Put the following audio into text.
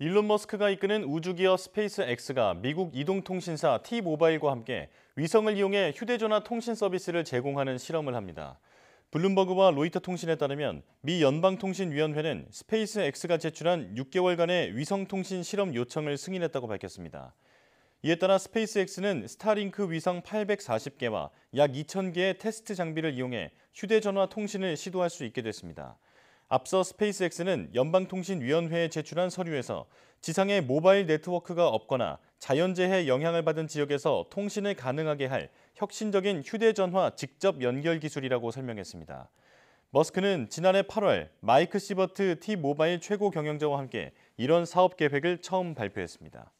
일론 머스크가 이끄는 우주기업 스페이스X가 미국 이동통신사 T-모바일과 함께 위성을 이용해 휴대전화 통신 서비스를 제공하는 실험을 합니다. 블룸버그와 로이터 통신에 따르면 미 연방통신위원회는 스페이스X가 제출한 6개월간의 위성통신 실험 요청을 승인했다고 밝혔습니다. 이에 따라 스페이스X는 스타링크 위성 840개와 약 2,000개의 테스트 장비를 이용해 휴대전화 통신을 시도할 수 있게 됐습니다. 앞서 스페이스X는 연방통신위원회에 제출한 서류에서 지상에 모바일 네트워크가 없거나 자연재해 영향을 받은 지역에서 통신을 가능하게 할 혁신적인 휴대전화 직접 연결 기술이라고 설명했습니다. 머스크는 지난해 8월 마이크 시버트 T 모바일 최고 경영자와 함께 이런 사업 계획을 처음 발표했습니다.